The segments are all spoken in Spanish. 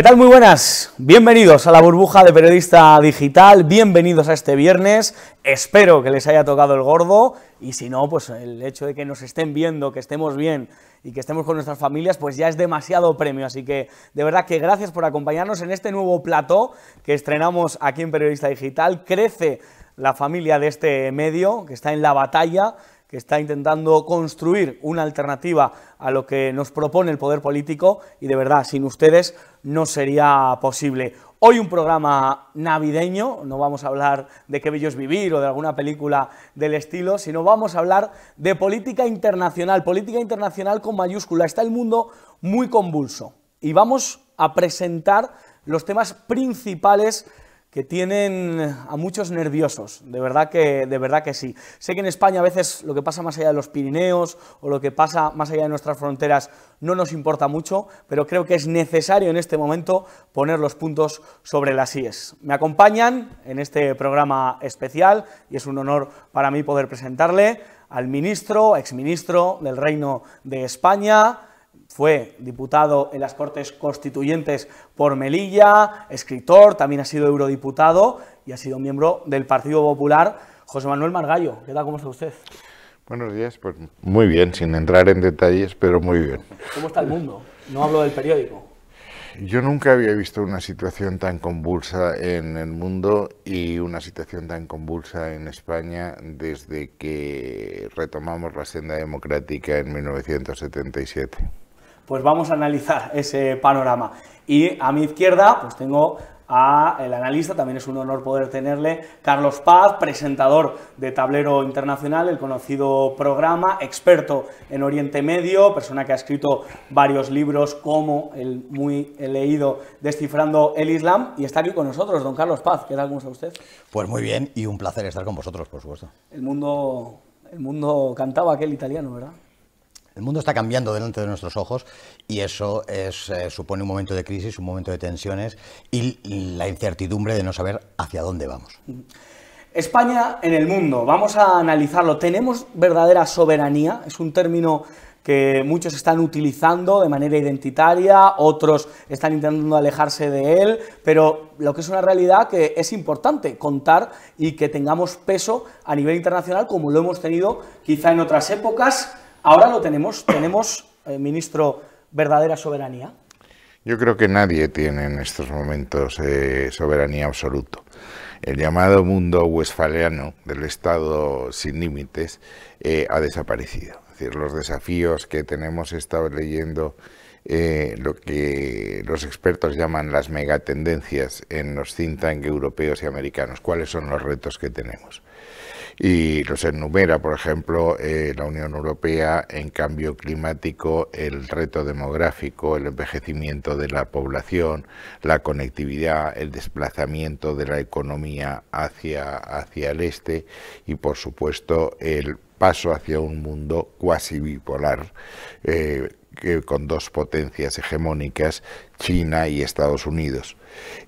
¿Qué tal? Muy buenas. Bienvenidos a la burbuja de periodista digital. Bienvenidos a este viernes. Espero que les haya tocado el gordo y si no, pues el hecho de que nos estén viendo, que estemos bien y que estemos con nuestras familias, pues ya es demasiado premio. Así que de verdad que gracias por acompañarnos en este nuevo plató que estrenamos aquí en Periodista Digital. Crece la familia de este medio que está en la batalla que está intentando construir una alternativa a lo que nos propone el poder político y de verdad, sin ustedes no sería posible. Hoy un programa navideño, no vamos a hablar de qué bello es vivir o de alguna película del estilo, sino vamos a hablar de política internacional, política internacional con mayúscula. Está el mundo muy convulso y vamos a presentar los temas principales que tienen a muchos nerviosos, de verdad, que, de verdad que sí. Sé que en España a veces lo que pasa más allá de los Pirineos o lo que pasa más allá de nuestras fronteras no nos importa mucho, pero creo que es necesario en este momento poner los puntos sobre las IES. Me acompañan en este programa especial y es un honor para mí poder presentarle al ministro, exministro del Reino de España, fue diputado en las Cortes Constituyentes por Melilla, escritor, también ha sido eurodiputado y ha sido miembro del Partido Popular. José Manuel Margallo, ¿qué tal? ¿Cómo está usted? Buenos días, pues muy bien, sin entrar en detalles, pero muy bien. ¿Cómo está el mundo? No hablo del periódico. Yo nunca había visto una situación tan convulsa en el mundo y una situación tan convulsa en España desde que retomamos la senda democrática en 1977 pues vamos a analizar ese panorama. Y a mi izquierda, pues tengo a el analista, también es un honor poder tenerle, Carlos Paz, presentador de Tablero Internacional, el conocido programa, experto en Oriente Medio, persona que ha escrito varios libros como el muy leído Descifrando el Islam, y está aquí con nosotros, don Carlos Paz. ¿Qué tal, cómo está usted? Pues muy bien, y un placer estar con vosotros, por supuesto. El mundo, el mundo cantaba aquel italiano, ¿verdad? El mundo está cambiando delante de nuestros ojos y eso eh, supone un momento de crisis, un momento de tensiones y la incertidumbre de no saber hacia dónde vamos. España en el mundo, vamos a analizarlo. ¿Tenemos verdadera soberanía? Es un término que muchos están utilizando de manera identitaria, otros están intentando alejarse de él, pero lo que es una realidad que es importante contar y que tengamos peso a nivel internacional como lo hemos tenido quizá en otras épocas Ahora lo tenemos, tenemos, eh, ministro, verdadera soberanía. Yo creo que nadie tiene en estos momentos eh, soberanía absoluta. El llamado mundo westfaliano del Estado sin límites eh, ha desaparecido. Es decir, los desafíos que tenemos, he estado leyendo lo que los expertos llaman las megatendencias en los think tank europeos y americanos. ¿Cuáles son los retos que tenemos? y los enumera, por ejemplo, eh, la Unión Europea en cambio climático, el reto demográfico, el envejecimiento de la población, la conectividad, el desplazamiento de la economía hacia, hacia el este y, por supuesto, el paso hacia un mundo cuasi bipolar, eh, con dos potencias hegemónicas, China y Estados Unidos.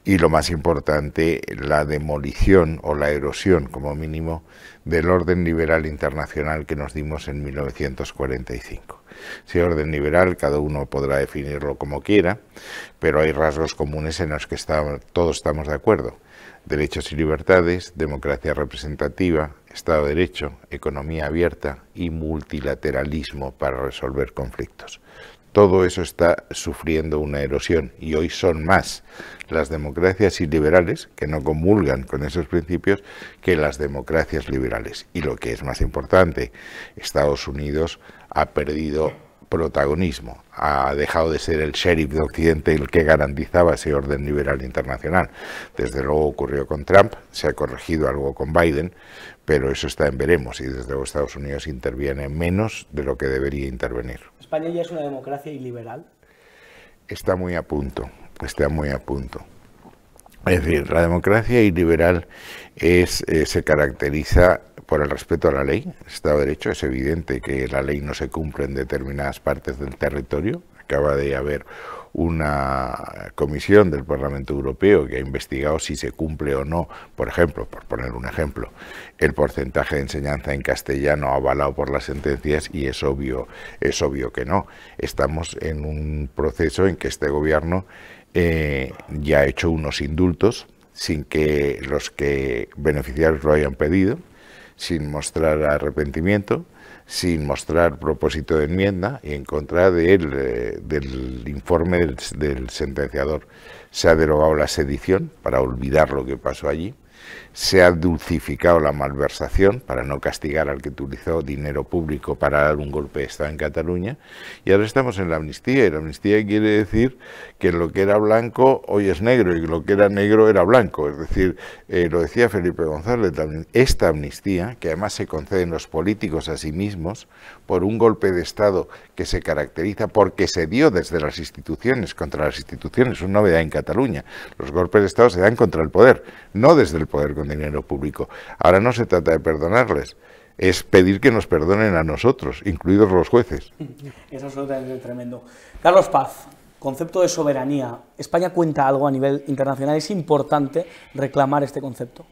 Y lo más importante, la demolición o la erosión, como mínimo, del orden liberal internacional que nos dimos en 1945. Si orden liberal, cada uno podrá definirlo como quiera, pero hay rasgos comunes en los que todos estamos de acuerdo derechos y libertades, democracia representativa, Estado de Derecho, economía abierta y multilateralismo para resolver conflictos. Todo eso está sufriendo una erosión y hoy son más las democracias liberales que no comulgan con esos principios que las democracias liberales. Y lo que es más importante, Estados Unidos ha perdido protagonismo. Ha dejado de ser el sheriff de Occidente el que garantizaba ese orden liberal internacional. Desde luego ocurrió con Trump, se ha corregido algo con Biden, pero eso está en veremos y desde luego Estados Unidos interviene menos de lo que debería intervenir. ¿España ya es una democracia liberal? Está muy a punto, está muy a punto. Es decir, la democracia iliberal es, eh, se caracteriza por el respeto a la ley, Estado de Derecho. Es evidente que la ley no se cumple en determinadas partes del territorio. Acaba de haber una comisión del Parlamento Europeo que ha investigado si se cumple o no, por ejemplo, por poner un ejemplo, el porcentaje de enseñanza en castellano avalado por las sentencias y es obvio, es obvio que no. Estamos en un proceso en que este gobierno eh, ya ha hecho unos indultos sin que los que beneficiarios lo hayan pedido, sin mostrar arrepentimiento, sin mostrar propósito de enmienda y en contra él, eh, del informe del sentenciador. Se ha derogado la sedición para olvidar lo que pasó allí se ha dulcificado la malversación para no castigar al que utilizó dinero público para dar un golpe de Estado en Cataluña y ahora estamos en la amnistía y la amnistía quiere decir que lo que era blanco hoy es negro y lo que era negro era blanco, es decir, eh, lo decía Felipe González también, esta amnistía que además se conceden los políticos a sí mismos por un golpe de Estado que se caracteriza porque se dio desde las instituciones contra las instituciones, es una novedad en Cataluña, los golpes de Estado se dan contra el poder, no desde el poder con dinero público. Ahora no se trata de perdonarles, es pedir que nos perdonen a nosotros, incluidos los jueces. Es absolutamente tremendo. Carlos Paz, concepto de soberanía. ¿España cuenta algo a nivel internacional? ¿Es importante reclamar este concepto?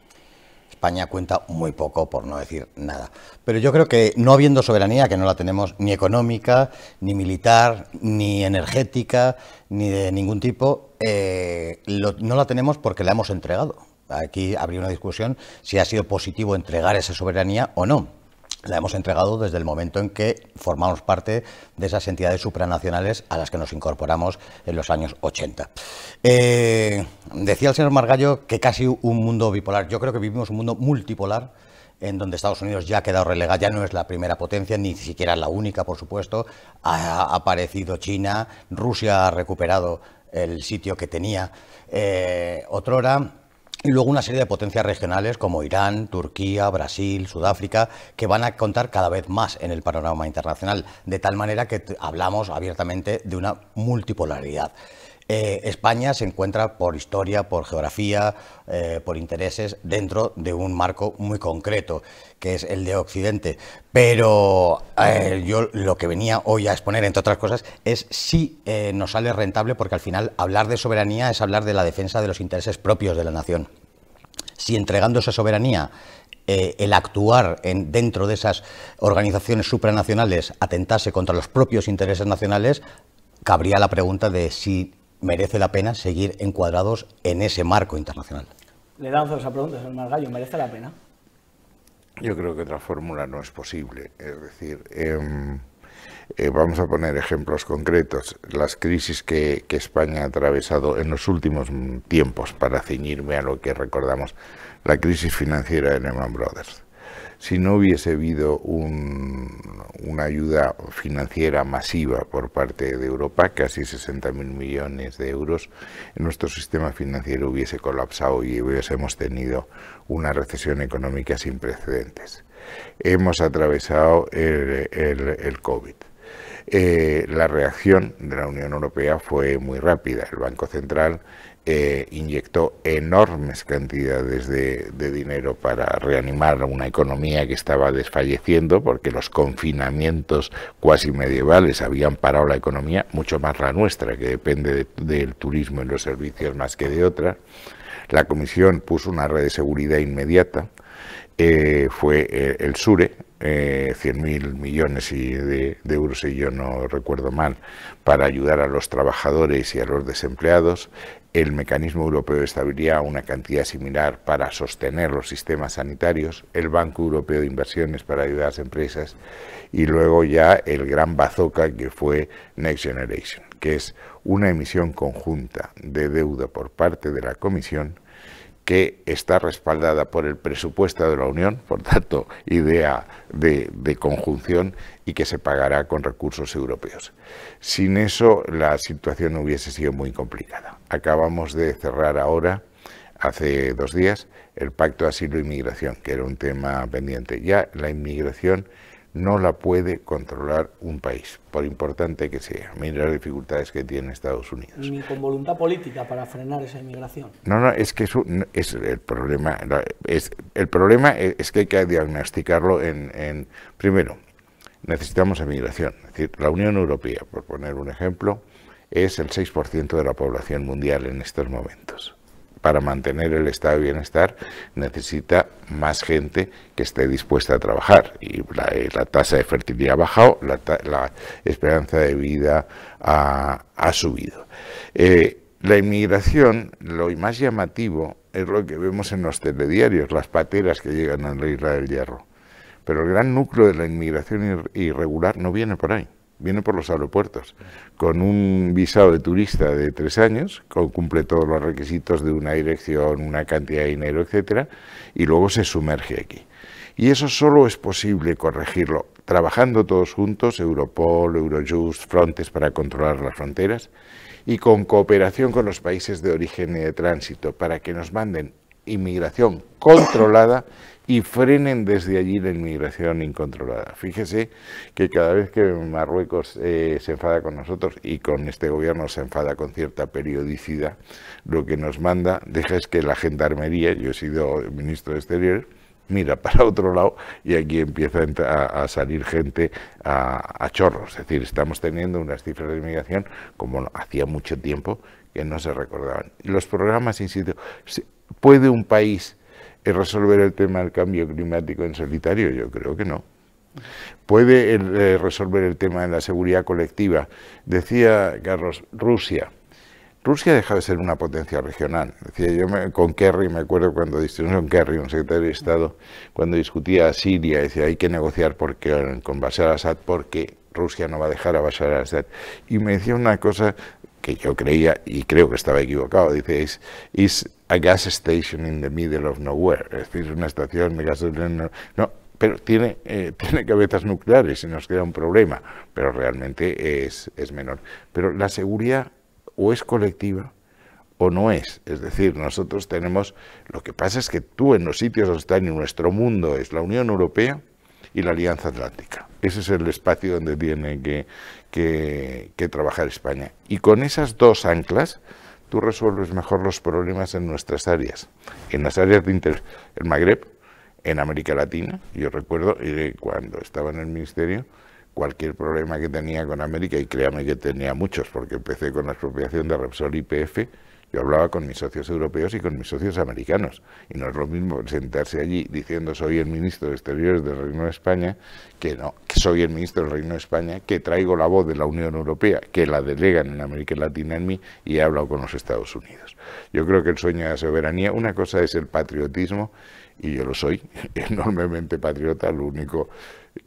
España cuenta muy poco, por no decir nada. Pero yo creo que no habiendo soberanía, que no la tenemos ni económica, ni militar, ni energética, ni de ningún tipo, eh, no la tenemos porque la hemos entregado. Aquí habría una discusión si ha sido positivo entregar esa soberanía o no. La hemos entregado desde el momento en que formamos parte de esas entidades supranacionales a las que nos incorporamos en los años 80. Eh, decía el señor Margallo que casi un mundo bipolar. Yo creo que vivimos un mundo multipolar en donde Estados Unidos ya ha quedado relegado, ya no es la primera potencia, ni siquiera la única, por supuesto. Ha aparecido China, Rusia ha recuperado el sitio que tenía eh, otrora. Y luego una serie de potencias regionales como Irán, Turquía, Brasil, Sudáfrica, que van a contar cada vez más en el panorama internacional, de tal manera que hablamos abiertamente de una multipolaridad. Eh, España se encuentra por historia, por geografía, eh, por intereses dentro de un marco muy concreto, que es el de Occidente. Pero eh, yo lo que venía hoy a exponer, entre otras cosas, es si nos sale rentable, porque al final hablar de soberanía es hablar de la defensa de los intereses propios de la nación. Si entregando esa soberanía el actuar dentro de esas organizaciones supranacionales atentase contra los propios intereses nacionales, cabría la pregunta de si merece la pena seguir encuadrados en ese marco internacional. Le lanzo esa pregunta, señor Margallo, ¿merece la pena? Yo creo que otra fórmula no es posible. Es decir, em, eh, vamos a poner ejemplos concretos. Las crisis que, que, España ha atravesado en los últimos tiempos, para ceñirme a lo que recordamos, la crisis financiera de Lehman Brothers si no hubiese habido una ayuda financiera masiva por parte de Europa, casi 60.000 millones de euros, nuestro sistema financiero hubiese colapsado y hubiésemos tenido una recesión económica sin precedentes. Hemos atravesado el, COVID. Eh, la reacción de la Unión Europea fue muy rápida. El Banco Central eh, inyectó enormes cantidades de, dinero para reanimar una economía que estaba desfalleciendo porque los confinamientos cuasi medievales habían parado la economía, mucho más la nuestra, que depende del turismo y los servicios más que de otra. La Comisión puso una red de seguridad inmediata, eh, fue eh, el SURE, eh, 100.000 millones de, de, euros, si yo no recuerdo mal, para ayudar a los trabajadores y a los desempleados, el mecanismo europeo de estabilidad una cantidad similar para sostener los sistemas sanitarios, el Banco Europeo de Inversiones para ayudar a las empresas y luego ya el gran bazooka que fue Next Generation, que es una emisión conjunta de deuda por parte de la Comisión que está respaldada por el presupuesto de la Unión, por tanto, idea de, conjunción y que se pagará con recursos europeos. Sin eso, la situación hubiese sido muy complicada. Acabamos de cerrar ahora, hace dos días, el Pacto de Asilo e Inmigración, que era un tema pendiente. Ya la inmigración no la puede controlar un país, por importante que sea. Mira las dificultades que tiene Estados Unidos. Ni con voluntad política para frenar esa inmigración. No, no, es que es, es el problema. Es, el problema es, que hay que diagnosticarlo en, primero, necesitamos inmigración. Es decir, la Unión Europea, por poner un ejemplo, es el 6% de la población mundial en estos momentos para mantener el estado de bienestar necesita más gente que esté dispuesta a trabajar. Y la, eh, tasa de fertilidad ha bajado, la, esperanza de vida ha, subido. Eh, la inmigración, lo más llamativo, es lo que vemos en los telediarios, las pateras que llegan a la isla del Hierro. Pero el gran núcleo de la inmigración irregular no viene por ahí viene por los aeropuertos, con un visado de turista de tres años, con, cumple todos los requisitos de una dirección, una cantidad de dinero, etcétera, y luego se sumerge aquí. Y eso solo es posible corregirlo trabajando todos juntos, Europol, Eurojust, Frontes para controlar las fronteras, y con cooperación con los países de origen y de tránsito para que nos manden inmigración controlada y frenen desde allí la inmigración incontrolada. Fíjese que cada vez que Marruecos eh, se enfada con nosotros y con este gobierno se enfada con cierta periodicidad, lo que nos manda deja es que la gendarmería, yo he sido ministro de Exteriores, mira para otro lado y aquí empieza a, salir gente a, chorros. Es decir, estamos teniendo unas cifras de inmigración como hacía mucho tiempo que no se recordaban. Los programas, insisto, ¿puede un país ¿Es resolver el tema del cambio climático en solitario? Yo creo que no. ¿Puede eh, resolver el tema de la seguridad colectiva? Decía Carlos, Rusia. Rusia deja de ser una potencia regional. Decía yo con Kerry, me acuerdo cuando con Kerry, un secretario de Estado, cuando discutía Siria, decía hay que negociar porque, con Bashar al-Assad porque Rusia no va a dejar a Bashar al-Assad. Y me decía una cosa que yo creía y creo que estaba equivocado, dice, is, a gas station in the middle of nowhere, es decir, una estación de gasolina, no, pero tiene, eh, tiene cabezas nucleares y nos queda un problema, pero realmente es, es menor. Pero la seguridad o es colectiva, o no es. Es decir, nosotros tenemos, lo que pasa es que tú en los sitios donde está en nuestro mundo es la Unión Europea, y la Alianza Atlántica. Ese es el espacio donde tiene que, trabajar España. Y con esas dos anclas, tú resuelves mejor los problemas en nuestras áreas, en las áreas de interés, el Magreb, en América Latina. Yo recuerdo cuando estaba en el ministerio, cualquier problema que tenía con América, y créame que tenía muchos, porque empecé con la expropiación de Repsol y PF, yo hablaba con mis socios europeos y con mis socios americanos. Y no es lo mismo sentarse allí diciendo soy el ministro de Exteriores del Reino de España, que no, que soy el ministro del Reino de España, que traigo la voz de la Unión Europea, que la delegan en América Latina en mí y he hablado con los Estados Unidos. Yo creo que el sueño de la soberanía, una cosa es el patriotismo, y yo lo soy, enormemente patriota, lo único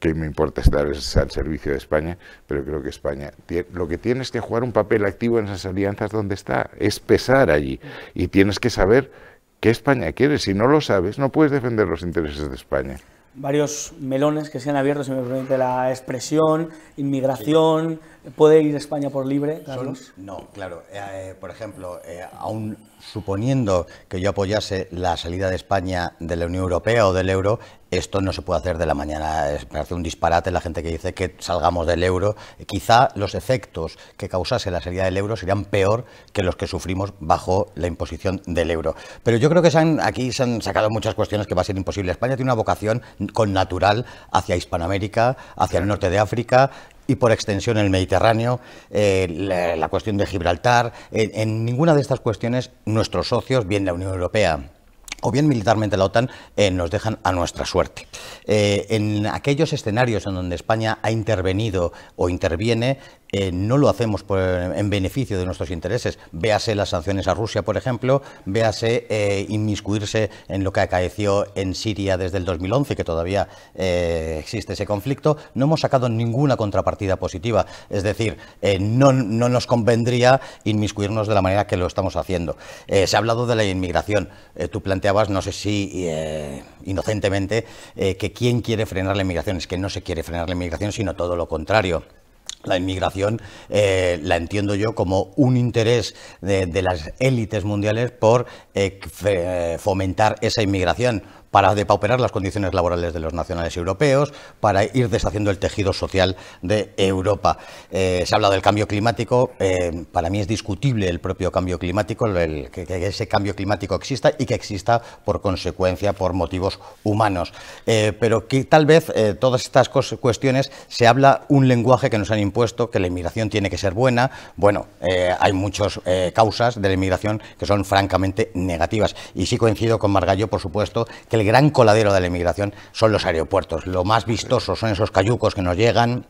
que me importa estar al servicio de España, pero creo que España lo que tienes que jugar un papel activo en esas alianzas donde está, es pesar allí y tienes que saber qué España quiere. Si no lo sabes, no puedes defender los intereses de España. Varios melones que se han abierto, si me permite la expresión, inmigración, ¿puede ir España por libre, Carlos? No, claro. Eh, eh, por ejemplo, eh, aún suponiendo que yo apoyase la salida de España de la Unión Europea o del euro, esto no se puede hacer de la mañana. Es, me un disparate la gente que dice que salgamos del euro. Quizá los efectos que causase la salida del euro serían peor que los que sufrimos bajo la imposición del euro. Pero yo creo que aquí se han sacado muchas cuestiones que va a ser imposible. España tiene una vocación con natural hacia Hispanoamérica, hacia el norte de África y por extensión el Mediterráneo, eh, la, cuestión de Gibraltar. En, en ninguna de estas cuestiones nuestros socios, bien la Unión Europea o bien militarmente la OTAN eh, nos dejan a nuestra suerte. Eh, en aquellos escenarios en donde España ha intervenido o interviene, eh, no lo hacemos en beneficio de nuestros intereses. Véase las sanciones a Rusia, por ejemplo, véase eh, inmiscuirse en lo que acaeció en Siria desde el 2011, que todavía eh, existe ese conflicto. No hemos sacado ninguna contrapartida positiva. Es decir, no, no, nos convendría inmiscuirnos de la manera que lo estamos haciendo. se ha hablado de la inmigración. tú planteabas, no sé si inocentemente, que quién quiere frenar la inmigración. Es que no se quiere frenar la inmigración, sino todo lo contrario. La inmigración eh, la entiendo yo como un interés de, las élites mundiales por eh, eh, fomentar esa inmigración, para depauperar las condiciones laborales de los nacionales europeos, para ir deshaciendo el tejido social de Europa. Eh, se habla del cambio climático, eh, para mí es discutible el propio cambio climático, que, ese cambio climático exista y que exista por consecuencia, por motivos humanos. Eh, pero que tal vez eh, todas estas cuestiones se habla un lenguaje que nos han impuesto, que la inmigración tiene que ser buena. Bueno, hay muchas causas de la inmigración que son francamente negativas. Y sí coincido con Margallo, por supuesto, que gran coladero de la inmigración son los aeropuertos. Lo más vistoso son esos cayucos que nos llegan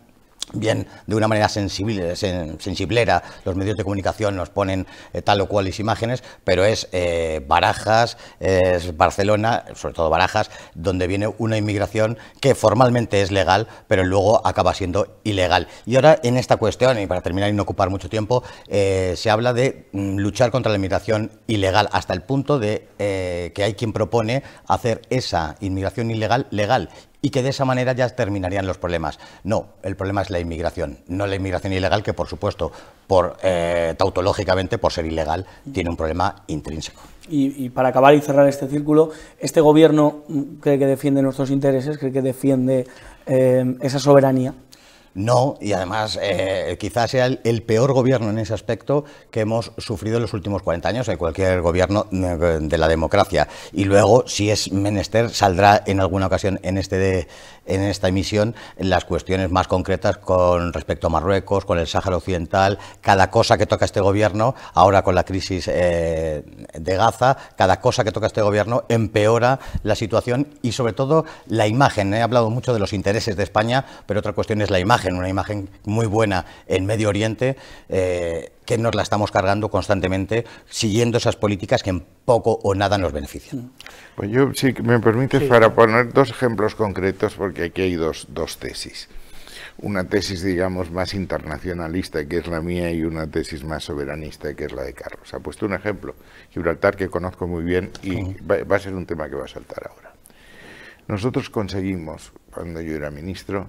bien de una manera sensiblera, los medios de comunicación nos ponen eh, tal o cual imágenes, pero es eh, Barajas, es Barcelona, sobre todo Barajas, donde viene una inmigración que formalmente es legal, pero luego acaba siendo ilegal. Y ahora en esta cuestión, y para terminar y no ocupar mucho tiempo, eh, se habla de mm, luchar contra la inmigración ilegal, hasta el punto de que hay quien propone hacer esa inmigración ilegal legal y que de esa manera ya terminarían los problemas. No, el problema es la inmigración, no la inmigración ilegal, que por supuesto, por, eh, tautológicamente, por ser ilegal, tiene un problema intrínseco. Y, para acabar y cerrar este círculo, ¿este gobierno mm, cree que defiende nuestros intereses, cree que defiende eh, esa soberanía no, y además eh, quizás sea el, peor gobierno en ese aspecto que hemos sufrido en los últimos 40 años, en cualquier gobierno eh, de la democracia. Y luego, si es menester, saldrá en alguna ocasión en este, de, en esta emisión las cuestiones más concretas con respecto a Marruecos, con el Sáhara Occidental, cada cosa que toca este gobierno, ahora con la crisis eh, de Gaza, cada cosa que toca este gobierno empeora la situación y sobre todo la imagen. Eh. He hablado mucho de los intereses de España, pero otra cuestión es la imagen, una imagen muy buena en Medio Oriente. Eh, que nos la estamos cargando constantemente siguiendo esas políticas que en poco o nada nos benefician. Pues yo, si me permites, para poner dos ejemplos concretos, porque aquí hay dos, tesis. Una tesis, digamos, más internacionalista, que es la mía, y una tesis más soberanista, que es la de Carlos. Ha puesto un ejemplo, Gibraltar, que conozco muy bien, y va a ser un tema que va a saltar ahora. Nosotros conseguimos, cuando yo era ministro,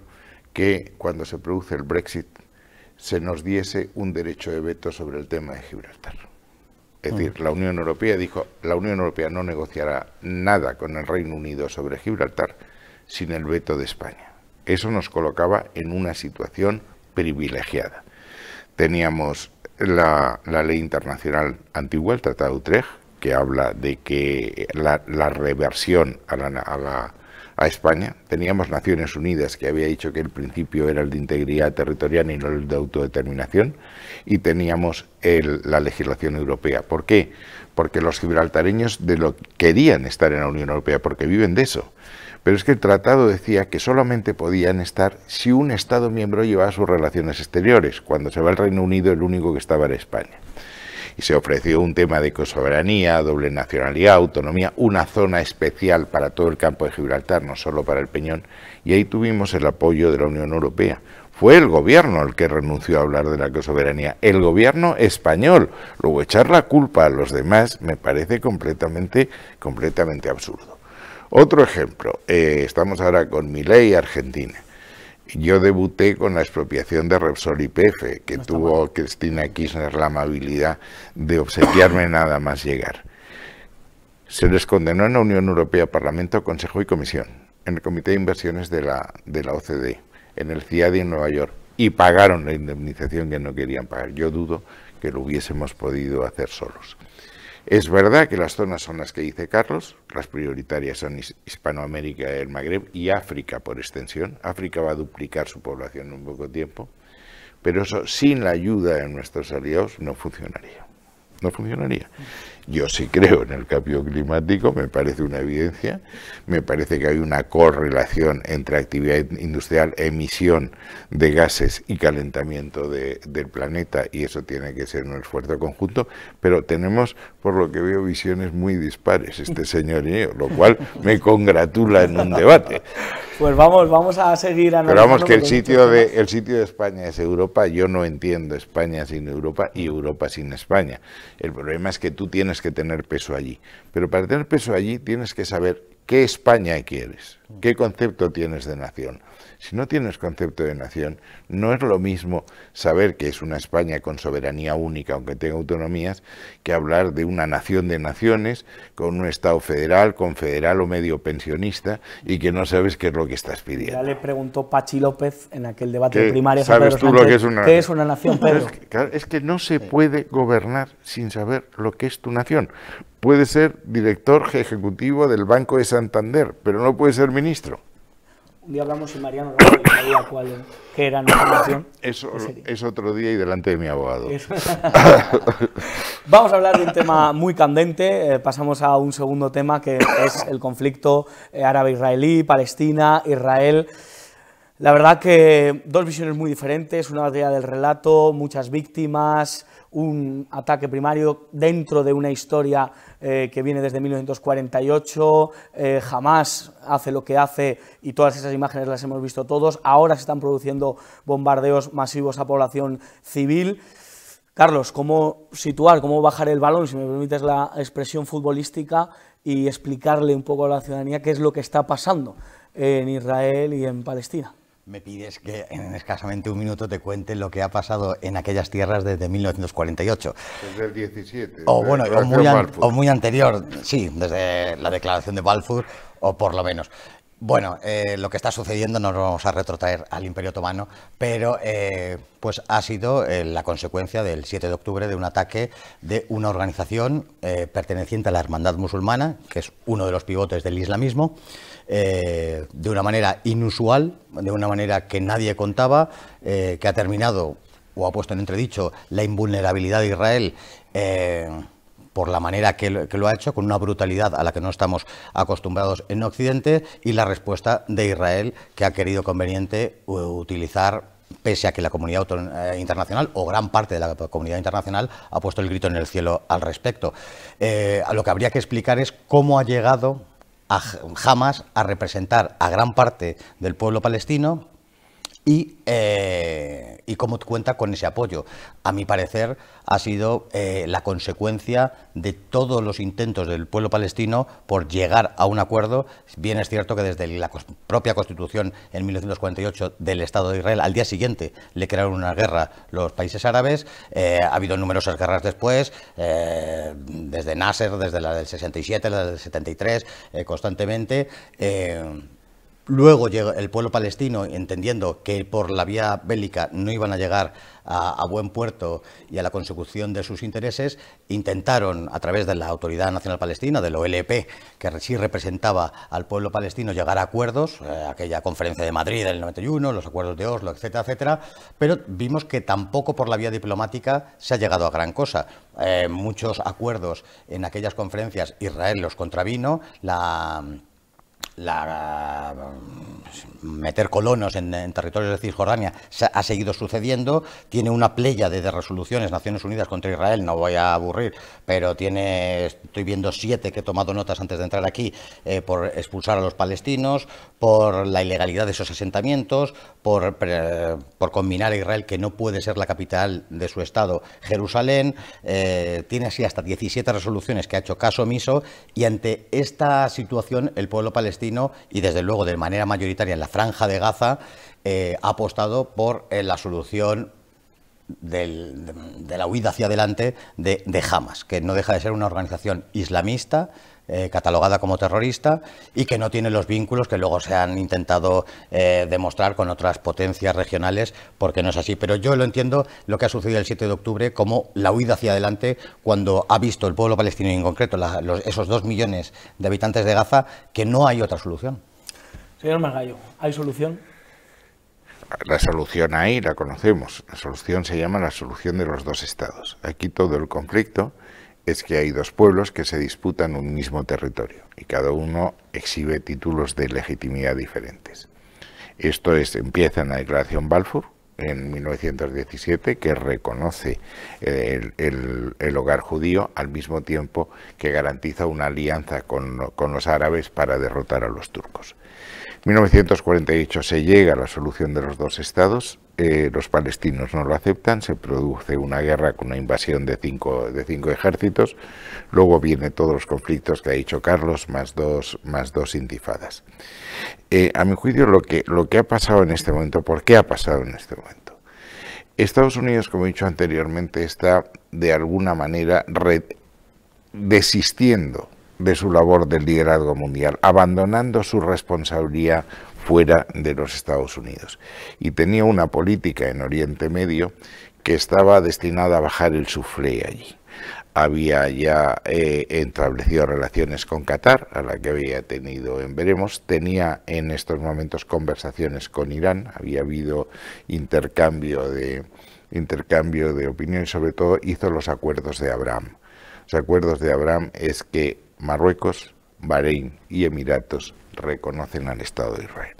que cuando se produce el Brexit, se nos diese un derecho de veto sobre el tema de Gibraltar. Es mm. decir, la Unión Europea dijo, la Unión Europea no negociará nada con el Reino Unido sobre Gibraltar sin el veto de España. Eso nos colocaba en una situación privilegiada. Teníamos la, ley internacional antigua, el Tratado de Utrecht, que habla de que la, reversión a a la España. Teníamos Naciones Unidas que había dicho que el principio era el de integridad territorial y no el de autodeterminación. Y teníamos la legislación europea. ¿Por qué? Porque los gibraltareños de lo querían estar en la Unión Europea, porque viven de eso. Pero es que el tratado decía que solamente podían estar si un Estado miembro llevaba sus relaciones exteriores. Cuando se va el Reino Unido, el único que estaba era España y se ofreció un tema de soberanía, doble nacionalidad, autonomía, una zona especial para todo el campo de Gibraltar, no solo para el Peñón, y ahí tuvimos el apoyo de la Unión Europea. Fue el gobierno el que renunció a hablar de la ecosoberanía. el gobierno español. Luego echar la culpa a los demás me parece completamente, completamente absurdo. Otro ejemplo, eh, estamos ahora con Milei Argentina. Yo debuté con la expropiación de Repsol y PF que tuvo Cristina Kirchner la amabilidad de obsequiarme nada más llegar. Se les condenó en la Unión Europea, Parlamento, Consejo y Comisión, en el Comité de Inversiones de la, de la OCDE, en el CIADI en Nueva York, y pagaron la indemnización que no querían pagar. Yo dudo que lo hubiésemos podido hacer solos. Es verdad que las zonas son las que dice Carlos, las prioritarias son Hispanoamérica, el Magreb y África por extensión. África va a duplicar su población en un poco tiempo, pero eso sin la ayuda de nuestros aliados no funcionaría. No funcionaría. Yo sí creo en el cambio climático, me parece una evidencia, me parece que hay una correlación entre actividad industrial, emisión de gases y calentamiento del planeta y eso tiene que ser un esfuerzo conjunto, pero tenemos, por lo que veo, visiones muy dispares, este señor y yo, lo cual me congratula en un debate. Pues vamos, vamos a seguir analizando. Pero vamos, que el sitio, de, el sitio de España es Europa, yo no entiendo España sin Europa y Europa sin España. El problema es que tú tienes tienes que tener peso allí. Pero para tener peso allí tienes que saber qué España quieres, qué concepto tienes de nación si no tienes concepto de nación, no es lo mismo saber que es una España con soberanía única, aunque tenga autonomías, que hablar de una nación de naciones, con un Estado federal, confederal o medio pensionista, y que no sabes qué es lo que estás pidiendo. Ya le preguntó Pachi López en aquel debate primario, primaria. ¿Sabes tú lo que es una nación? ¿Qué es una nación, Pedro? que, es que no se puede gobernar sin saber lo que es tu nación. Puede ser director ejecutivo del Banco de Santander, pero no puede ser ministro hablamos y Mariano no sabía cuál era nuestra relación. es otro día y delante de mi abogado. Vamos a hablar de un tema muy candente. Eh, pasamos a un segundo tema que es el conflicto eh, árabe-israelí, Palestina, Israel. La verdad que dos visiones muy diferentes, una idea del relato, muchas víctimas, un ataque primario dentro de una historia eh, que viene desde 1948, eh, jamás hace lo que hace y todas esas imágenes las hemos visto todos, ahora se están produciendo bombardeos masivos a población civil. Carlos, ¿cómo situar, cómo bajar el balón, si me permites la expresión futbolística, y explicarle un poco a la ciudadanía qué es lo que está pasando en Israel y en Palestina? Me pides que en escasamente un minuto te cuente lo que ha pasado en aquellas tierras desde 1948. Desde el 17. O bueno, o muy, anterior, sí, desde la declaración de Balfour, o por lo menos. Bueno, eh, lo que está sucediendo no nos vamos a retrotraer al Imperio Otomano, pero eh, pues ha sido eh, la consecuencia del 7 de octubre de un ataque de una organización perteneciente a la Hermandad Musulmana, que es uno de los pivotes del islamismo, eh, de una manera inusual, de una manera que nadie contaba, eh, que ha terminado o ha puesto en entredicho la invulnerabilidad de Israel. Eh, por la manera que lo, ha hecho, con una brutalidad a la que no estamos acostumbrados en Occidente, y la respuesta de Israel, que ha querido conveniente utilizar pese a que la comunidad internacional o gran parte de la comunidad internacional ha puesto el grito en el cielo al respecto. lo que habría que explicar es cómo ha llegado jamás a representar a gran parte del pueblo palestino eh, y, cómo cuenta con ese apoyo. A mi parecer, ha sido eh, la consecuencia de todos los intentos del pueblo palestino por llegar a un acuerdo. Bien es cierto que desde la propia constitución en 1948 del Estado de Israel, al día siguiente le crearon una guerra los países árabes. Eh, ha habido numerosas guerras después, desde Nasser, desde la del 67, la del 73, constantemente. Luego llega el pueblo palestino, entendiendo que por la vía bélica no iban a llegar a, buen puerto y a la consecución de sus intereses, intentaron, a través de la Autoridad Nacional Palestina, del OLP, que sí representaba al pueblo palestino, llegar a acuerdos, eh, aquella conferencia de Madrid del 91, los acuerdos de Oslo, etcétera, etcétera, pero vimos que tampoco por la vía diplomática se ha llegado a gran cosa. Eh, muchos acuerdos en aquellas conferencias, Israel los contravino, la la, meter colonos en, territorios de Cisjordania ha seguido sucediendo, tiene una playa de, resoluciones Naciones Unidas contra Israel, no voy a aburrir, pero tiene, estoy viendo siete que he tomado notas antes de entrar aquí, eh, por expulsar a los palestinos, por la ilegalidad de esos asentamientos, por, combinar a Israel que no puede ser la capital de su estado, Jerusalén, eh, tiene así hasta 17 resoluciones que ha hecho caso omiso y ante esta situación el pueblo palestino y desde luego de manera mayoritaria en la franja de Gaza eh, ha apostado por eh, la solución de, la huida hacia adelante de, de Hamas, que no deja de ser una organización islamista eh, catalogada como terrorista y que no tiene los vínculos que luego se han intentado eh, demostrar con otras potencias regionales, porque no es así. Pero yo lo entiendo lo que ha sucedido el 7 de octubre como la huida hacia adelante cuando ha visto el pueblo palestino en concreto esos dos millones de habitantes de Gaza que no hay otra solución. Señor Magallo, ¿hay solución? La solución ahí la conocemos. La solución se llama la solución de los dos estados. Aquí todo el conflicto es que hay dos pueblos que se disputan un mismo territorio y cada uno exhibe títulos de legitimidad diferentes. Esto es, empieza en la Declaración Balfour en 1917 que reconoce eh, el, hogar judío al mismo tiempo que garantiza una alianza con los árabes para derrotar a los turcos. 1948 se llega a la solución de los dos estados, eh, los palestinos no lo aceptan, se produce una guerra con una invasión de cinco, de cinco ejércitos, luego vienen todos los conflictos que ha dicho Carlos, más dos, más dos intifadas. Eh, a mi juicio, lo que, lo que ha pasado en este momento, ¿por qué ha pasado en este momento? Estados Unidos, como he dicho anteriormente, está de alguna manera desistiendo de su labor del liderazgo mundial, abandonando su responsabilidad fuera de los Estados Unidos. Y tenía una política en Oriente Medio que estaba destinada a bajar el suflé allí. Había ya eh, establecido relaciones con Qatar, a la que había tenido en veremos. Tenía en estos momentos conversaciones con Irán. Había habido intercambio de, intercambio de opiniones. Sobre todo hizo los acuerdos de Abraham. Los acuerdos de Abraham es que Marruecos, Bahrein y Emiratos reconocen al Estado de Israel.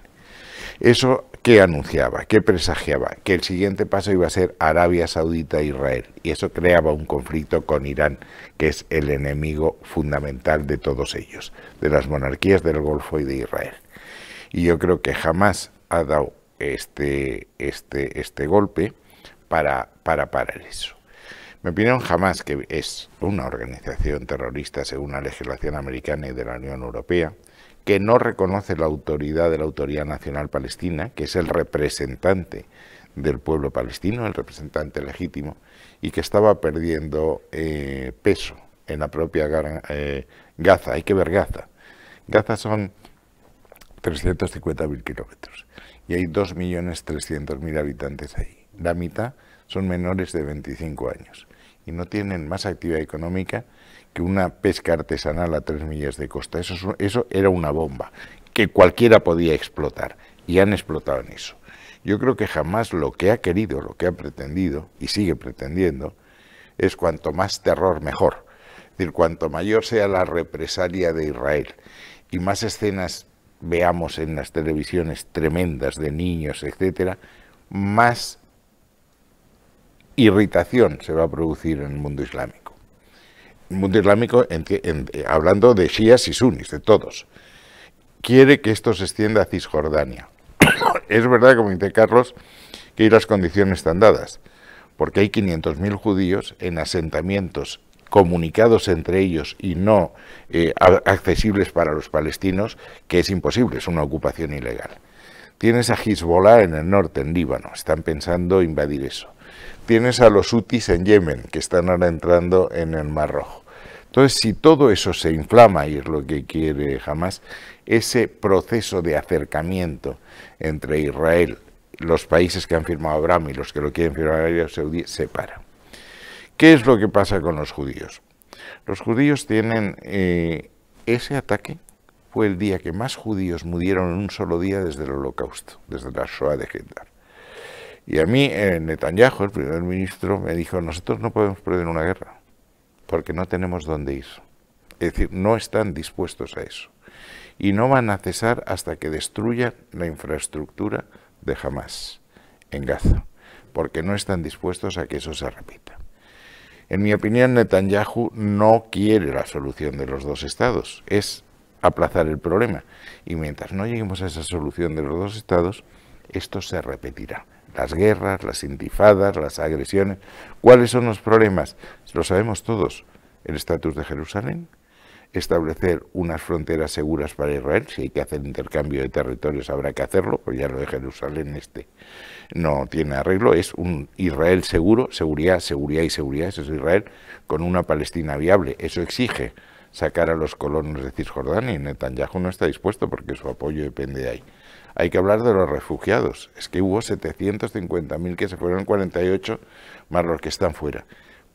Eso ¿qué anunciaba, ¿Qué presagiaba, que el siguiente paso iba a ser Arabia Saudita e Israel, y eso creaba un conflicto con Irán, que es el enemigo fundamental de todos ellos, de las monarquías del Golfo y de Israel. Y yo creo que jamás ha dado este, este, este golpe para, para parar eso. Me opinión jamás que es una organización terrorista según la legislación americana y de la Unión Europea, que no reconoce la autoridad de la Autoridad Nacional Palestina, que es el representante del pueblo palestino, el representante legítimo, y que estaba perdiendo eh, peso en la propia eh, Gaza. Hay que ver Gaza. Gaza son 350.000 kilómetros y hay 2.300.000 habitantes ahí. La mitad son menores de 25 años y no tienen más actividad económica que una pesca artesanal a tres millas de costa. Eso, eso era una bomba que cualquiera podía explotar y han explotado en eso. Yo creo que jamás lo que ha querido, lo que ha pretendido y sigue pretendiendo es cuanto más terror mejor. Es decir, cuanto mayor sea la represalia de Israel y más escenas veamos en las televisiones tremendas de niños, etcétera, más irritación se va a producir en el mundo islámico. El mundo islámico, eh, hablando de Shias y sunnis, de todos, quiere que esto se extienda a Cisjordania. es verdad, como dice Carlos, que las condiciones están dadas, porque hay 500.000 judíos en asentamientos comunicados entre ellos y no eh, accesibles para los palestinos, que es imposible, es una ocupación ilegal. Tienes a Hezbollah en el norte, en Líbano, están pensando invadir eso tienes a los hutis en Yemen, que están ahora entrando en el Mar Rojo. Entonces, si todo eso se inflama, y es lo que quiere Hamas, ese proceso de acercamiento entre Israel, los países que han firmado Abraham y los que lo quieren firmar Arabia Saudí, se para. ¿Qué es lo que pasa con los judíos? Los judíos tienen eh, ese ataque, fue el día que más judíos murieron en un solo día desde el holocausto, desde la Shoah de Hitler. Y a mí eh, Netanyahu, el primer ministro, me dijo, nosotros no podemos perder una guerra, porque no tenemos dónde ir. Es decir, no están dispuestos a eso. Y no van a cesar hasta que destruyan la infraestructura de Hamas en Gaza, porque no están dispuestos a que eso se repita. En mi opinión, Netanyahu no quiere la solución de los dos estados, es aplazar el problema. Y mientras no lleguemos a esa solución de los dos estados, esto se repetirá las guerras, las intifadas, las agresiones. ¿Cuáles son los problemas? Lo sabemos todos. El estatus de Jerusalén, establecer unas fronteras seguras para Israel, si hay que hacer intercambio de territorios habrá que hacerlo, pues ya lo de Jerusalén este no tiene arreglo, es un Israel seguro, seguridad, seguridad y seguridad, eso es Israel, con una Palestina viable, eso exige sacar a los colonos de Cisjordania y Netanyahu no está dispuesto porque su apoyo depende de ahí. Hay que hablar de los refugiados. Es que hubo 750.000 que se fueron 48, más los que están fuera.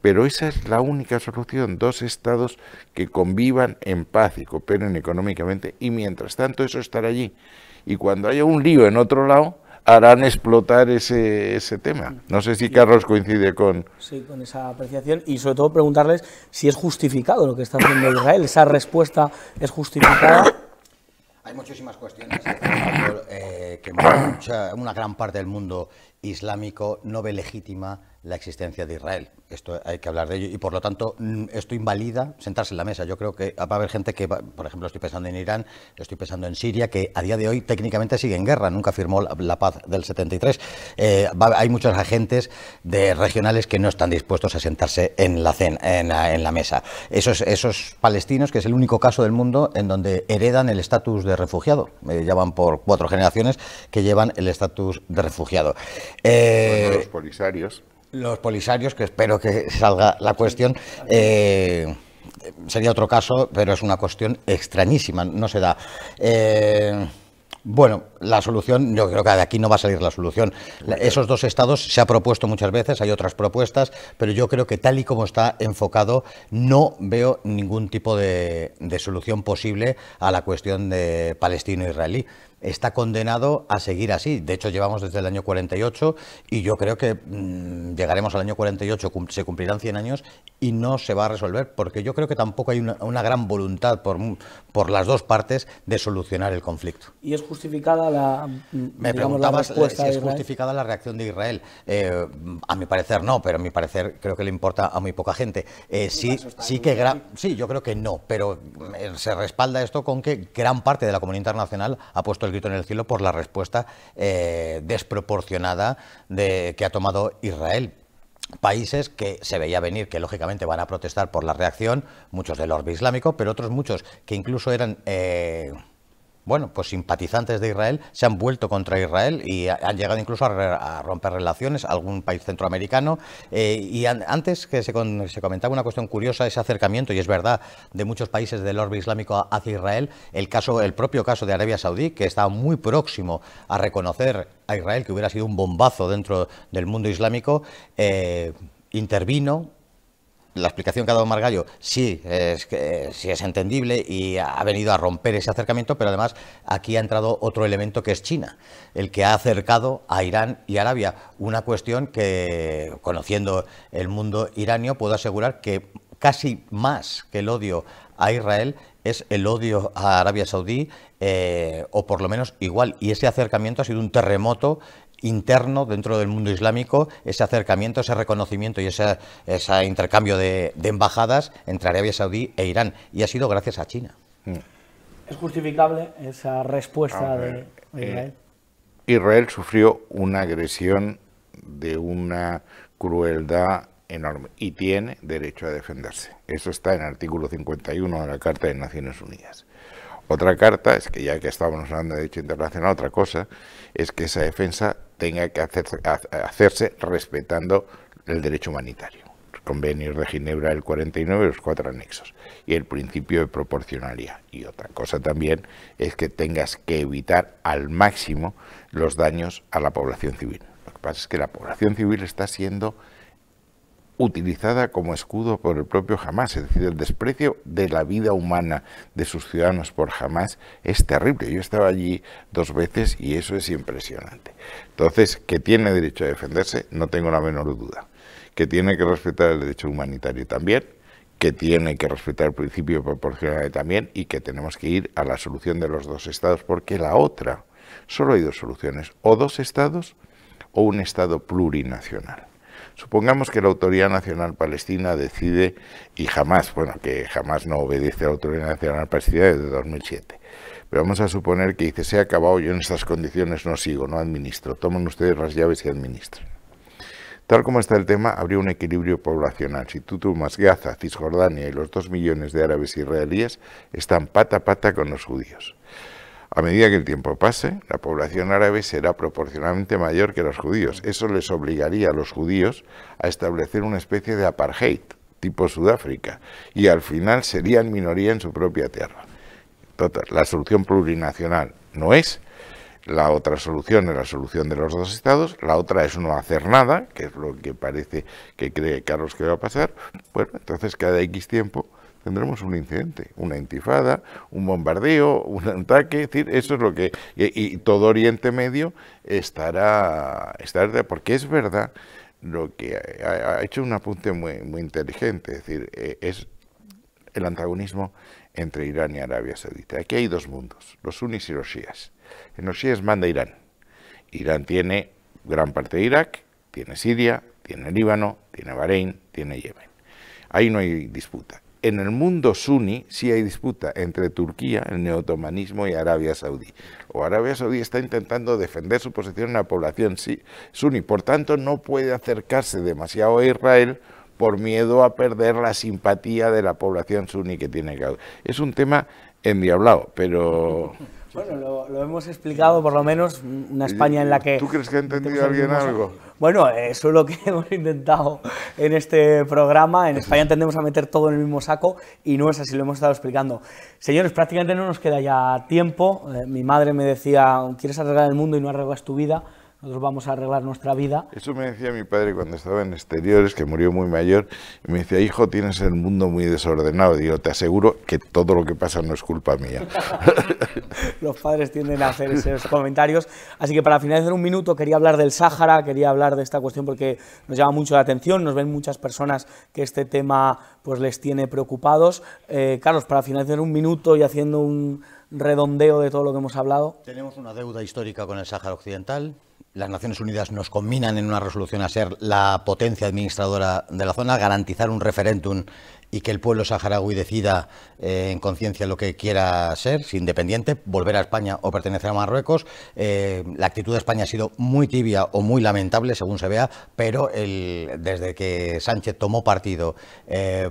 Pero esa es la única solución, dos estados que convivan en paz y cooperen económicamente y mientras tanto eso estará allí. Y cuando haya un lío en otro lado, harán explotar ese, ese tema. No sé si Carlos coincide con... Sí, con esa apreciación y sobre todo preguntarles si es justificado lo que está haciendo Israel, esa respuesta es justificada hay muchísimas cuestiones eh, eh, que una gran parte del mundo islámico no ve legítima la existencia de Israel. Esto hay que hablar de ello y por lo tanto esto invalida sentarse en la mesa. Yo creo que va a haber gente que, por ejemplo, estoy pensando en Irán, estoy pensando en Siria, que a día de hoy técnicamente sigue en guerra, nunca firmó la paz del 73. Eh, hay muchos agentes de regionales que no están dispuestos a sentarse en la, en mesa. Esos, esos palestinos, que es el único caso del mundo en donde heredan el estatus de refugiado, llevan eh, por cuatro generaciones que llevan el estatus de refugiado. Eh, los polisarios los polisarios, que espero que salga la cuestión, eh, sería otro caso, pero es una cuestión extrañísima, no se da. Eh, bueno, la solución, yo creo que de aquí no va a salir la solución. Esos dos estados se ha propuesto muchas veces, hay otras propuestas, pero yo creo que tal y como está enfocado, no veo ningún tipo de, solución posible a la cuestión de palestino-israelí está condenado a seguir así. De hecho, llevamos desde el año 48 y yo creo que mm, llegaremos al año 48, se cumplirán 100 años y no se va a resolver, porque yo creo que tampoco hay una, gran voluntad por, por las dos partes de solucionar el conflicto justificada la. Me preguntabas si es justificada la reacción de Israel. Eh, a mi parecer no, pero a mi parecer creo que le importa a muy poca gente. Eh, sí, sí que sí, yo creo que no, pero eh, se respalda esto con que gran parte de la comunidad internacional ha puesto el grito en el cielo por la respuesta desproporcionada que ha tomado Israel países que se veía venir, que lógicamente van a protestar por la reacción, muchos del orbe islámico, pero otros muchos que incluso eran bueno, pues simpatizantes de Israel se han vuelto contra Israel y han llegado incluso a, romper relaciones a algún país centroamericano. Eh, y antes que se, comentaba una cuestión curiosa, ese acercamiento, y es verdad, de muchos países del orbe islámico hacia Israel, el, caso, el propio caso de Arabia Saudí, que estaba muy próximo a reconocer a Israel, que hubiera sido un bombazo dentro del mundo islámico, eh, intervino la explicación que ha dado Margallo sí es, sí es entendible y ha venido a romper ese acercamiento, pero además aquí ha entrado otro elemento que es China, el que ha acercado a Irán y Arabia, una cuestión que, conociendo el mundo iranio, puedo asegurar que casi más que el odio a Israel es el odio a Arabia Saudí, eh, o por lo menos igual. Y ese acercamiento ha sido un terremoto interno dentro del mundo islámico, ese acercamiento, ese reconocimiento y ese, ese intercambio de, embajadas entre Arabia Saudí e Irán. Y ha sido gracias a China. Mm. ¿Es justificable esa respuesta de Israel? Eh, Israel sufrió una agresión de una crueldad enorme y tiene derecho a defenderse. Eso está en el artículo 51 de la Carta de Naciones Unidas. Otra carta es que ya que estábamos hablando de derecho internacional, otra cosa es que esa defensa tenga que hacerse, hacerse respetando el derecho humanitario, los convenios de Ginebra del 49 los cuatro anexos, y el principio de proporcionalidad. Y otra cosa también es que tengas que evitar al máximo los daños a la población civil. Lo que pasa es que la población civil está siendo utilizada como escudo por el propio Hamas, es decir, el desprecio de la vida humana de sus ciudadanos por Hamas es terrible. Yo estaba allí dos veces y eso es impresionante. Entonces, que tiene derecho a defenderse, no tengo la menor duda. Que tiene que respetar el derecho humanitario también, que tiene que respetar el principio proporcional también y que tenemos que ir a la solución de los dos estados, porque la otra, solo hay dos soluciones, o dos estados o un estado plurinacional. Supongamos que la Autoridad Nacional Palestina decide, y jamás, bueno, que jamás no obedece a la Autoridad Nacional Palestina desde 2007, pero vamos a suponer que dice, se ha acabado, yo en estas condiciones no sigo, no administro, tomen ustedes las llaves y administren. Tal como está el tema, habría un equilibrio poblacional. Si tú tomas Gaza, Cisjordania y los dos millones de árabes israelíes, están pata a pata con los judíos. A medida que el tiempo pase, la población árabe será proporcionalmente mayor que los judíos. Eso les obligaría a los judíos a establecer una especie de apartheid, tipo Sudáfrica, y al final serían minoría en su propia tierra. la solución plurinacional no es, la otra solución es la solución de los dos estados, la otra es no hacer nada, que es lo que parece que cree Carlos que va a pasar. Bueno, entonces cada X tiempo tendremos un incidente, una intifada, un bombardeo, un ataque, es decir, eso es lo que... Y, todo Oriente Medio estará, Porque es verdad lo que ha, hecho un apunte muy, muy inteligente, es decir, eh, es el antagonismo entre Irán y Arabia Saudita. Aquí hay dos mundos, los sunnis y los shias. En los shias manda Irán. Irán tiene gran parte de Irak, tiene Siria, tiene Líbano, tiene Bahrein, tiene Yemen. Ahí no hay disputa en el mundo suní sí hay disputa entre Turquía, el neotomanismo y Arabia Saudí. O Arabia Saudí está intentando defender su posición en la población suní, por tanto no puede acercarse demasiado a Israel por miedo a perder la simpatía de la población suní que tiene. Es un tema endiablado, pero... Bueno, lo, hemos explicado por lo menos una España en la que... ¿Tú crees que he entendido bien algo? Bueno, eso es lo que hemos intentado en este programa. En España tendemos a meter todo en el mismo saco y no es así, lo hemos estado explicando. Señores, prácticamente no nos queda ya tiempo. Eh, mi madre me decía, ¿quieres arreglar el mundo y no arreglas tu vida? Nosotros vamos a arreglar nuestra vida. Eso me decía mi padre cuando estaba en exteriores, que murió muy mayor, y me decía, hijo, tienes el mundo muy desordenado. Y digo, te aseguro que todo lo que pasa no es culpa mía. Los padres tienden a hacer esos comentarios. Así que para finalizar un minuto, quería hablar del Sáhara, quería hablar de esta cuestión porque nos llama mucho la atención, nos ven muchas personas que este tema pues les tiene preocupados. Eh, Carlos, para finalizar un minuto y haciendo un redondeo de todo lo que hemos hablado. Tenemos una deuda histórica con el Sáhara Occidental, las Naciones Unidas nos combinan en una resolución a ser la potencia administradora de la zona, garantizar un referéndum y que el pueblo saharaui decida eh, en conciencia lo que quiera ser, si independiente, volver a España o pertenecer a Marruecos. Eh, la actitud de España ha sido muy tibia o muy lamentable, según se vea, pero desde que Sánchez tomó partido eh,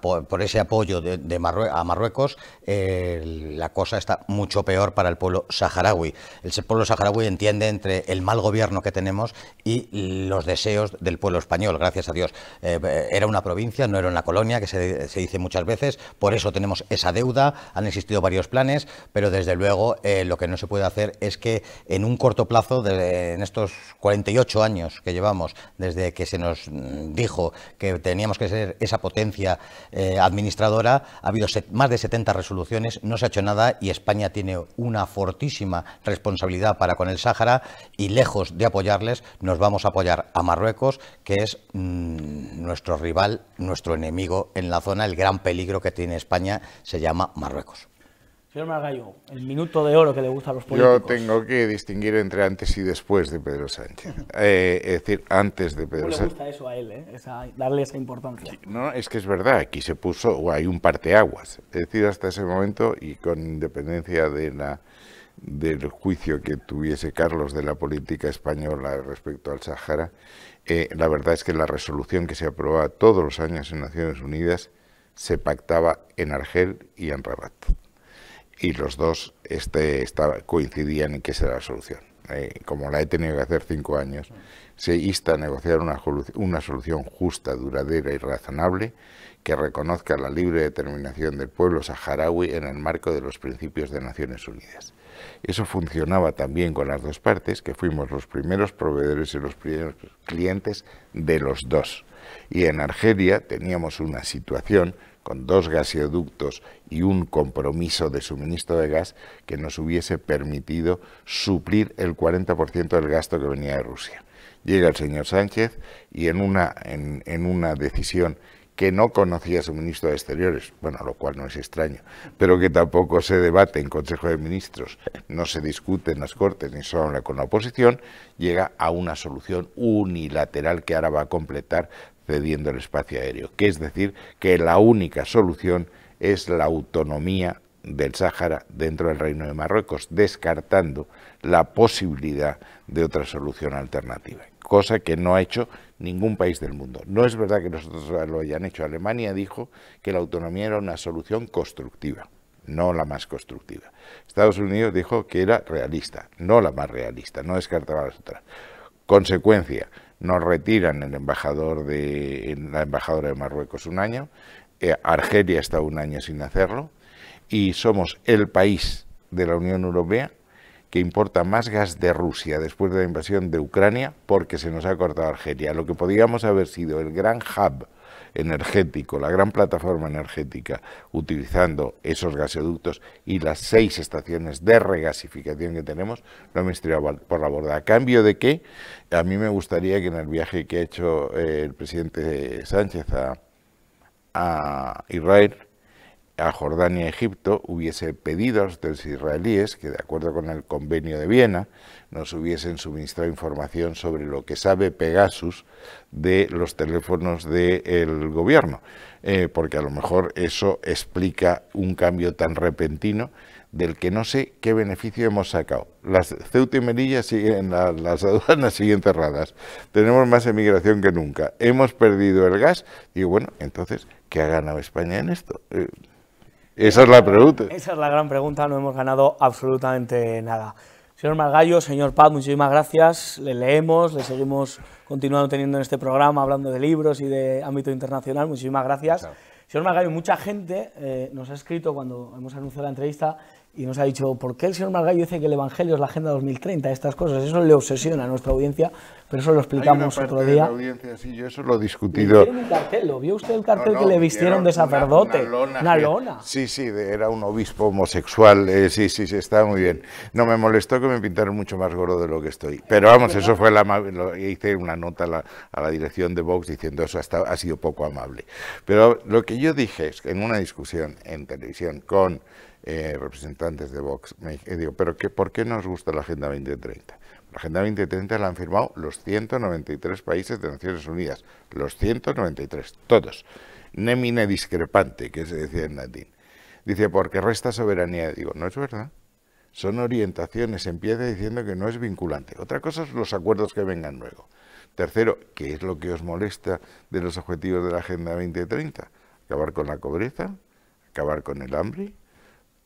por ese apoyo de, a Marruecos, la cosa está mucho peor para el pueblo saharaui. El pueblo saharaui entiende entre el mal gobierno que tenemos y los deseos del pueblo español, gracias a Dios. era una provincia, no era una colonia se, dice muchas veces, por eso tenemos esa deuda, han existido varios planes, pero desde luego eh, lo que no se puede hacer es que en un corto plazo, en estos 48 años que llevamos, desde que se nos mm, dijo que teníamos que ser esa potencia eh, administradora, ha habido más de 70 resoluciones, no se ha hecho nada y España tiene una fortísima responsabilidad para con el Sáhara y lejos de apoyarles, nos vamos a apoyar a Marruecos, que es mm, nuestro rival, nuestro enemigo en la zona, el gran peligro que tiene España se llama Marruecos. Señor Margallo, el minuto de oro que le gusta a los políticos. Yo tengo que distinguir entre antes y después de Pedro Sánchez. Eh, es decir, antes de Pedro Sánchez. le gusta eso a él, eh? darle esa importancia? No, es que es verdad, aquí se puso, o hay un parteaguas. Es decir, hasta ese momento, y con independencia de la del juicio que tuviese Carlos de la política española respecto al Sahara, eh, la verdad es que la resolución que se aprobaba todos los años en Naciones Unidas se pactaba en Argel y en Rabat. Y los dos este, estaba, coincidían en que esa era la solución. Eh, como la he tenido que hacer cinco años, se insta a negociar una, una solución justa, duradera y razonable que reconozca la libre determinación del pueblo saharaui en el marco de los principios de Naciones Unidas. Eso funcionaba también con las dos partes, que fuimos los primeros proveedores y los primeros clientes de los dos. Y en Argelia teníamos una situación con dos gasoductos y un compromiso de suministro de gas que nos hubiese permitido suplir el 40% del gasto que venía de Rusia. Llega el señor Sánchez y en una, en una decisión que no conocía a su ministro de Exteriores, bueno, lo cual no es extraño, pero que tampoco se debate en Consejo de Ministros, no se discute en las Cortes ni solo con la oposición, llega a una solución unilateral que ahora va a completar cediendo el espacio aéreo, que es decir, que la única solución es la autonomía del Sáhara dentro del Reino de Marruecos, descartando la posibilidad de otra solución alternativa, cosa que no ha hecho ningún país del mundo. No es verdad que nosotros lo hayan hecho. Alemania dijo que la autonomía era una solución constructiva, no la más constructiva. Estados Unidos dijo que era realista, no la más realista, no descartaba las otras. Consecuencia, nos retiran el embajador de, la embajadora de Marruecos un año, eh, Argelia está un año sin hacerlo, y somos el país de la Unión Europea que importa más gas de Rusia después de la invasión de Ucrania porque se nos ha cortado Argelia. Lo que podríamos haber sido el gran hub energético, la gran plataforma energética, utilizando esos gasoductos y las seis estaciones de regasificación que tenemos, lo me estoy por la borda. A cambio de que, a mí me gustaría que en el viaje que ha hecho eh, el presidente Sánchez a, a Israel, a Jordania y Egipto hubiese pedido a los israelíes que, de acuerdo con el convenio de Viena, nos hubiesen suministrado información sobre lo que sabe Pegasus de los teléfonos del gobierno, eh, porque a lo mejor eso explica un cambio tan repentino del que no sé qué beneficio hemos sacado. Las Ceuta y Melilla siguen, las aduanas siguen cerradas. Tenemos más emigración que nunca. Hemos perdido el gas. Y bueno, entonces, ¿qué ha ganado España en esto? Eh, esa es la pregunta. Esa es la gran pregunta, no hemos ganado absolutamente nada. Señor Margallo, señor Paz, muchísimas gracias. Le leemos, le seguimos continuando teniendo en este programa, hablando de libros y de ámbito internacional. Muchísimas gracias. Señor Margallo, mucha gente eh, nos ha escrito cuando hemos anunciado la entrevista y nos ha dicho, ¿por qué el señor Margallo dice que el Evangelio es la Agenda 2030? Estas cosas, eso le obsesiona a nuestra audiencia, pero eso lo explicamos otro día. De la audiencia, sí, yo eso lo he discutido. Un cartel, ¿Lo vio usted el cartel que le vistieron de sacerdote? Una, una, lona, una lona. Sí, sí, era un obispo homosexual, eh, sí, sí, sí, está muy bien. No, me molestó que me pintaron mucho más gordo de lo que estoy. Pero vamos, eso fue la... Lo, hice una nota a la, dirección de Vox diciendo eso ha sido poco amable. Pero lo que yo dije es en una discusión en televisión con... Eh, representantes de Vox. Me digo, ¿pero por qué nos gusta la Agenda 2030? La Agenda 2030 la han firmado los 193 países de Naciones Unidas. Los 193, todos. Nemine discrepante, que se decía en latín. Dice, porque resta soberanía. Digo, no es verdad. Son orientaciones. Empieza diciendo que no es vinculante. Otra cosa son los acuerdos que vengan luego. Tercero, ¿qué es lo que os molesta de los objetivos de la Agenda 2030? Acabar con la pobreza, acabar con el hambre,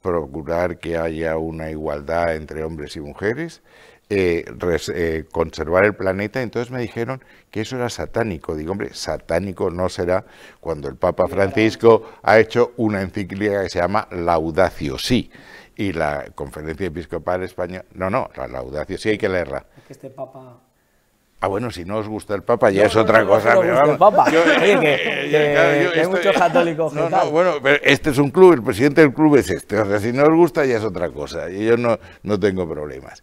procurar que haya una igualdad entre hombres y mujeres, eh, eh, conservar el planeta. Entonces me dijeron que eso era satánico. Digo, hombre, satánico no será cuando el Papa Francisco ha hecho una encíclica que se llama Laudacio Si. Y la Conferencia Episcopal Española. No, no, la Laudatio Si hay que leerla. este Papa Ah, bueno, si no os gusta el Papa ya es otra cosa. el Papa. Yo, Oye, que, eh, eh, hay muchos católicos. bueno, pero este es un club, el presidente del club es este. O sea, si no os gusta ya es otra cosa. Y yo no, no tengo problemas.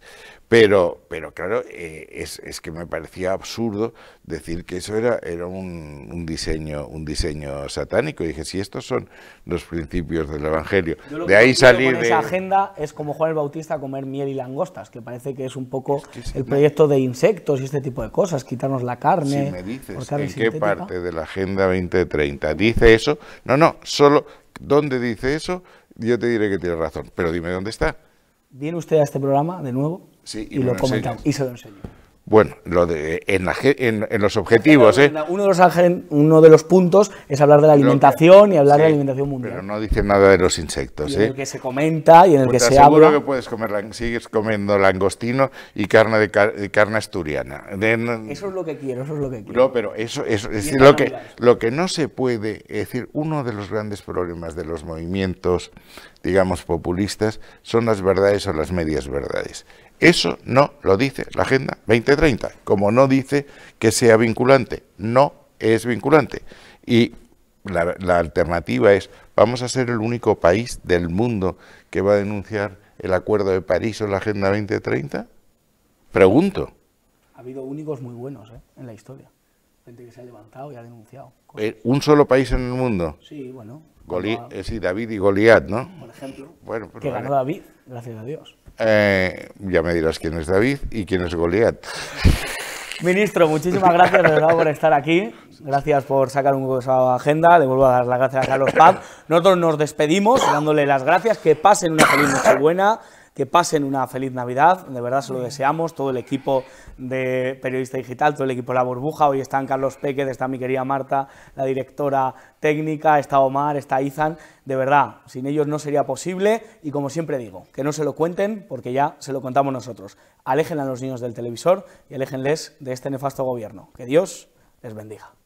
Pero, claro, eh, es, que me parecía absurdo decir que eso era, un, diseño, satánico. dije, si estos son los principios del Evangelio, de ahí salir de... Esa agenda es como Juan el Bautista comer miel y langostas, que parece que es un poco el proyecto de insectos y este tipo de cosas, quitarnos la carne. Si en qué parte de la Agenda 2030 dice eso, no, no, solo dónde dice eso, yo te diré que tienes razón. Pero dime dónde está. ¿Viene usted a este programa de nuevo? y, lo, comentamos, y se lo enseño. Bueno, lo de, en, los objetivos, ¿eh? Uno de los, puntos es hablar de la alimentación y hablar de la alimentación mundial. Pero no dice nada de los insectos, En ¿eh? el que se comenta y en el pues que se habla. Seguro que puedes comer, sigues comiendo langostino y carne de, carne asturiana. eso es lo que quiero, eso es lo que quiero. No, pero eso, lo que, lo que no se puede, decir, uno de los grandes problemas de los movimientos, digamos, populistas, son las verdades o las medias verdades. Eso no lo dice la Agenda 2030, como no dice que sea vinculante, no es vinculante. Y la, alternativa es, vamos a ser el único país del mundo que va a denunciar el Acuerdo de París o la Agenda 2030? Pregunto. Ha habido únicos muy buenos ¿eh? en la historia. Gente que se ha levantado y ha denunciado. Eh, ¿Un solo país en el mundo? Sí, bueno. Eh, sí, David y Goliat, ¿no? Por ejemplo. Pues que ganó David, gracias a Dios. Eh, ya me dirás quién es David y quién es Goliat. Ministro, muchísimas gracias por estar aquí. Gracias por sacar un cosa a agenda. Le vuelvo a dar las gracias a Carlos Paz. Nosotros nos despedimos dándole las gracias. Que pasen una feliz noche buena que pasen una feliz Navidad, de verdad se lo deseamos, todo el equipo de Periodista Digital, todo el equipo de La Burbuja, hoy están Carlos Peque, está mi querida Marta, la directora técnica, está Omar, está Izan, de verdad, sin ellos no sería posible y como siempre digo, que no se lo cuenten porque ya se lo contamos nosotros. Alejen a los niños del televisor y aléjenles de este nefasto gobierno. Que Dios les bendiga.